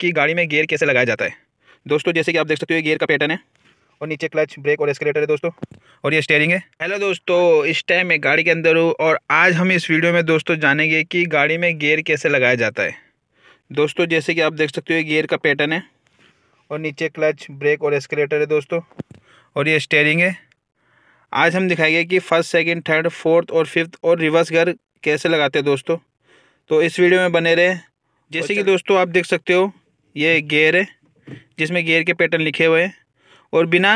कि गाड़ी में गेयर कैसे लगाया जाता है दोस्तों जैसे कि आप देख सकते हो ये गेयर का पैटर्न है और नीचे क्लच ब्रेक और एस्केलेटर है दोस्तों और ये स्टेयरिंग है हेलो दोस्तों इस टाइम मैं गाड़ी के अंदर हूँ और आज हम इस वीडियो में दोस्तों जानेंगे कि गाड़ी में गेयर कैसे लगाया जाता है दोस्तों जैसे कि आप देख सकते हो ये गेयर का पैटर्न है और नीचे क्लच ब्रेक और एस्केलेटर है दोस्तों और ये स्टेयरिंग है आज हम दिखाएंगे कि फर्स्ट सेकेंड थर्ड फोर्थ और फिफ्थ और रिवर्स गियर कैसे लगाते हैं दोस्तों तो इस वीडियो में बने रहे जैसे कि अच्छा। दोस्तों आप देख सकते हो ये गेयर है जिसमें गेयर के पैटर्न लिखे हुए हैं और बिना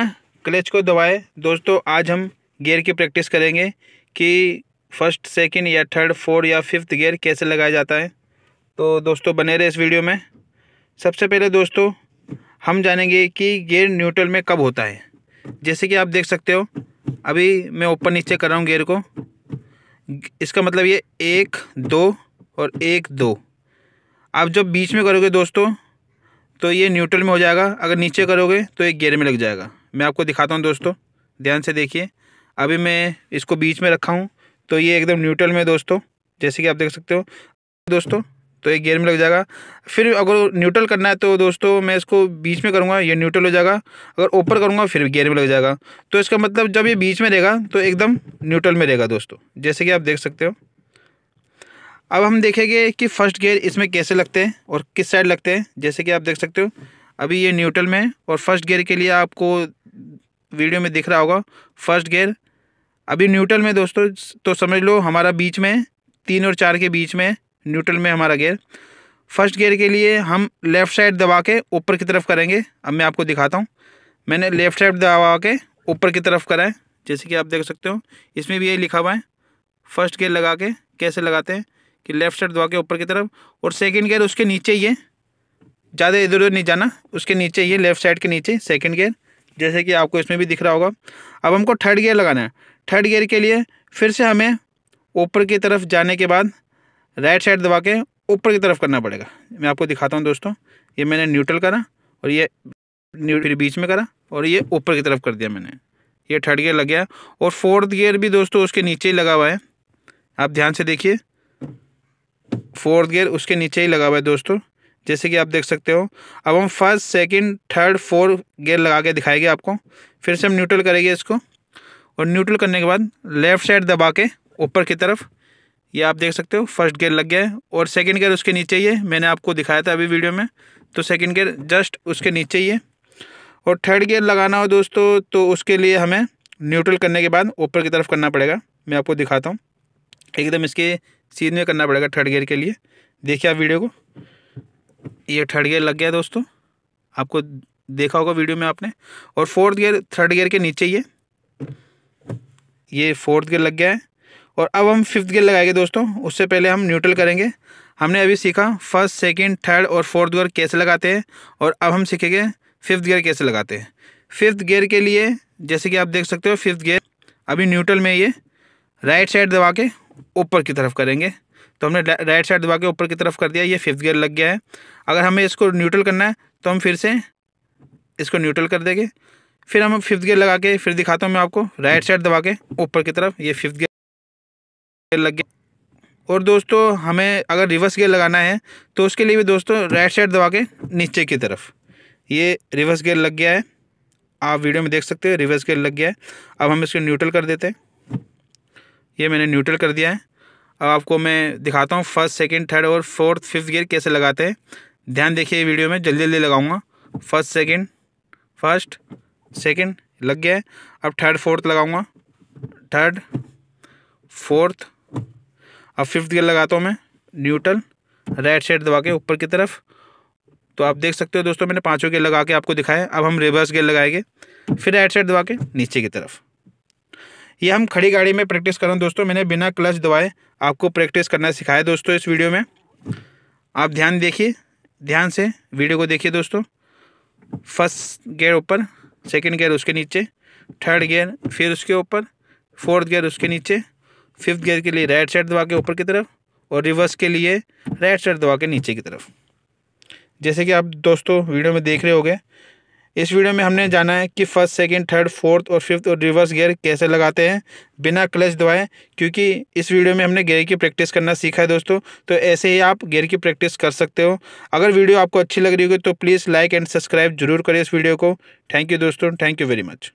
क्लच को दबाए दोस्तों आज हम गेयर की प्रैक्टिस करेंगे कि फर्स्ट सेकंड या थर्ड फोर्थ या फिफ्थ गेयर कैसे लगाया जाता है तो दोस्तों बने रहे इस वीडियो में सबसे पहले दोस्तों हम जानेंगे कि गेयर न्यूट्रल में कब होता है जैसे कि आप देख सकते हो अभी मैं ऊपर नीचे कर रहा हूँ गेयर को इसका मतलब ये एक दो और एक दो आप जब बीच में करोगे दोस्तों तो ये न्यूट्रल में हो जाएगा अगर नीचे करोगे तो ये गेयर में लग जाएगा मैं आपको दिखाता हूँ दोस्तों ध्यान से देखिए अभी मैं इसको बीच में रखा हूँ तो ये एकदम न्यूट्रल में दोस्तों जैसे कि आप देख सकते हो दोस्तों तो ये गेयर में लग जाएगा फिर अगर न्यूट्रल करना है तो दोस्तों मैं इसको बीच में करूँगा ये न्यूट्रल हो जाएगा अगर ऊपर करूँगा फिर गेयर में लग जाएगा तो इसका मतलब जब ये बीच में रहेगा तो एकदम न्यूट्रल में रहेगा दोस्तों जैसे कि आप देख सकते हो अब हम देखेंगे कि फर्स्ट गेयर इसमें कैसे लगते हैं और किस साइड लगते हैं जैसे कि आप देख सकते हो अभी ये न्यूट्रल में है और फर्स्ट गेयर के लिए आपको वीडियो में दिख रहा होगा फर्स्ट गेयर अभी न्यूट्रल में दोस्तों तो समझ लो हमारा बीच में तीन और चार के बीच में न्यूट्रल में हमारा गेयर फर्स्ट गेयर के लिए हम लेफ़्ट साइड दबा के ऊपर की तरफ करेंगे अब मैं आपको दिखाता हूँ मैंने लेफ़्ट साइड दबा के ऊपर की तरफ करा है जैसे कि आप देख सकते हो इसमें भी ये लिखा हुआ है फर्स्ट गेयर लगा के कैसे लगाते हैं कि लेफ्ट साइड दबा के ऊपर की तरफ और सेकेंड गेयर उसके नीचे ही है ज़्यादा इधर उधर नहीं जाना उसके नीचे ही है लेफ्ट साइड के नीचे सेकेंड गेयर जैसे कि आपको इसमें भी दिख रहा होगा अब हमको थर्ड गेयर लगाना है थर्ड गेयर के लिए फिर से हमें ऊपर की तरफ जाने के बाद राइट साइड दबा के ऊपर की तरफ करना पड़ेगा मैं आपको दिखाता हूँ दोस्तों ये मैंने न्यूट्रल करा और ये फिर बीच में करा और ये ऊपर की तरफ कर दिया मैंने ये थर्ड गियर लग गया और फोर्थ गियर भी दोस्तों उसके नीचे ही लगा हुआ है आप ध्यान से देखिए फोर्थ गियर उसके नीचे ही लगा हुआ है दोस्तों जैसे कि आप देख सकते हो अब हम first second third fourth gear लगा के दिखाएंगे आपको फिर से हम न्यूट्रल करेंगे इसको और न्यूट्रल करने के बाद लेफ़्ट साइड दबा के ऊपर की तरफ ये आप देख सकते हो फर्स्ट गियर लग गया है और सेकंड गियर उसके नीचे ही है मैंने आपको दिखाया था अभी वीडियो में तो सेकेंड गियर जस्ट उसके नीचे ही है और थर्ड गियर लगाना हो दोस्तों तो उसके लिए हमें न्यूट्रल करने के बाद ऊपर की तरफ करना पड़ेगा मैं आपको दिखाता हूँ एकदम इसके सीध में करना पड़ेगा थर्ड गियर के लिए देखिए आप वीडियो को ये थर्ड गियर लग गया दोस्तों आपको देखा होगा वीडियो में आपने और फोर्थ गियर थर्ड गियर के नीचे ही है ये फोर्थ गियर लग गया है और अब हम फिफ्थ गियर लगाएंगे दोस्तों उससे पहले हम न्यूट्रल करेंगे हमने अभी सीखा फर्स्ट सेकंड थर्ड और फोर्थ गियर कैसे लगाते हैं और अब हम सीखेंगे फिफ्थ गियर कैसे लगाते हैं फिफ्थ गियर के लिए जैसे कि आप देख सकते हो फिफ्थ गियर अभी न्यूट्रल में ये राइट साइड दबा के ऊपर की तरफ करेंगे तो हमने राइट साइड दबा के ऊपर की तरफ कर दिया ये फिफ्थ गियर लग गया है अगर हमें इसको न्यूट्रल करना है तो हम फिर से इसको न्यूट्रल कर देंगे फिर हम फिफ्थ गियर लगा के फिर दिखाता हूँ मैं आपको राइट साइड दबा के ऊपर की तरफ ये फिफ्थ गियर लग गया और दोस्तों हमें अगर रिवर्स गियर लगाना है तो उसके लिए भी दोस्तों राइट साइड दबा के नीचे की तरफ ये रिवर्स गियर लग गया है आप वीडियो में देख सकते हो रिवर्स गियर लग गया है अब हम इसको न्यूट्रल कर देते हैं ये मैंने न्यूट्रल कर दिया है अब आपको मैं दिखाता हूँ फर्स्ट सेकंड थर्ड और फोर्थ फिफ्थ गियर कैसे लगाते हैं ध्यान देखिए वीडियो में जल्दी जल्दी लगाऊंगा फर्स्ट सेकंड फर्स्ट सेकंड लग गया है अब थर्ड फोर्थ लगाऊंगा थर्ड फोर्थ अब फिफ्थ गियर लगाता हूँ मैं न्यूट्रल राइट साइड दबा के ऊपर की तरफ तो आप देख सकते हो दोस्तों मैंने पाँचों गियर लगा के आपको दिखाया अब हम रिवर्स गियर लगाएंगे फिर राइट साइड दबा के नीचे की तरफ ये हम खड़ी गाड़ी में प्रैक्टिस कर रहे हैं दोस्तों मैंने बिना क्लच दबाए आपको प्रैक्टिस करना सिखाया दोस्तों इस वीडियो में आप ध्यान देखिए ध्यान से वीडियो को देखिए दोस्तों फर्स्ट गेयर ऊपर सेकंड गियर उसके नीचे थर्ड गियर फिर उसके ऊपर फोर्थ गियर उसके नीचे फिफ्थ गियर के लिए राइट साइड दबा के ऊपर की तरफ और रिवर्स के लिए राइट साइड दबा के नीचे की तरफ जैसे कि आप दोस्तों वीडियो में देख रहे होगे इस वीडियो में हमने जाना है कि फर्स्ट सेकंड, थर्ड फोर्थ और फिफ्थ और रिवर्स गियर कैसे लगाते हैं बिना क्लच दबाए क्योंकि इस वीडियो में हमने गियर की प्रैक्टिस करना सीखा है दोस्तों तो ऐसे ही आप गियर की प्रैक्टिस कर सकते हो अगर वीडियो आपको अच्छी लग रही होगी तो प्लीज़ लाइक एंड सब्सक्राइब जरूर करें इस वीडियो को थैंक यू दोस्तों थैंक यू वेरी मच